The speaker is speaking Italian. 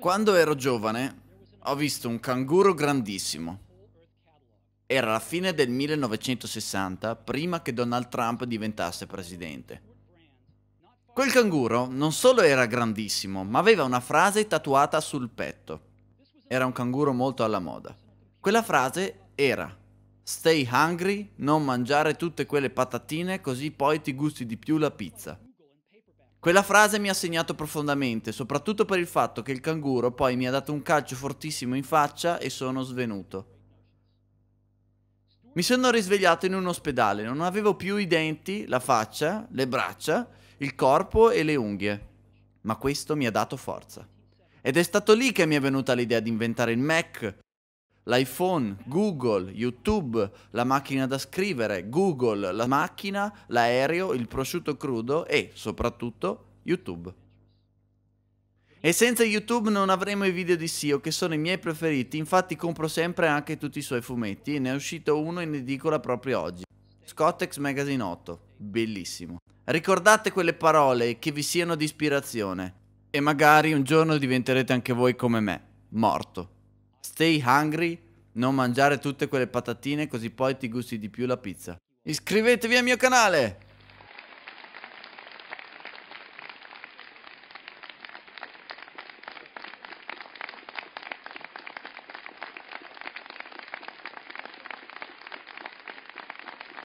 Quando ero giovane ho visto un canguro grandissimo. Era la fine del 1960, prima che Donald Trump diventasse presidente. Quel canguro non solo era grandissimo, ma aveva una frase tatuata sul petto. Era un canguro molto alla moda. Quella frase era Stay hungry, non mangiare tutte quelle patatine così poi ti gusti di più la pizza. Quella frase mi ha segnato profondamente, soprattutto per il fatto che il canguro poi mi ha dato un calcio fortissimo in faccia e sono svenuto. Mi sono risvegliato in un ospedale, non avevo più i denti, la faccia, le braccia, il corpo e le unghie. Ma questo mi ha dato forza. Ed è stato lì che mi è venuta l'idea di inventare il Mac, l'iPhone, Google, YouTube, la macchina da scrivere, Google, la macchina, l'aereo, il prosciutto crudo e soprattutto YouTube. E senza YouTube non avremo i video di Sio che sono i miei preferiti, infatti compro sempre anche tutti i suoi fumetti e ne è uscito uno in edicola proprio oggi. Scottex Magazine 8, bellissimo. Ricordate quelle parole che vi siano di ispirazione e magari un giorno diventerete anche voi come me, morto. Stay hungry, non mangiare tutte quelle patatine così poi ti gusti di più la pizza. Iscrivetevi al mio canale!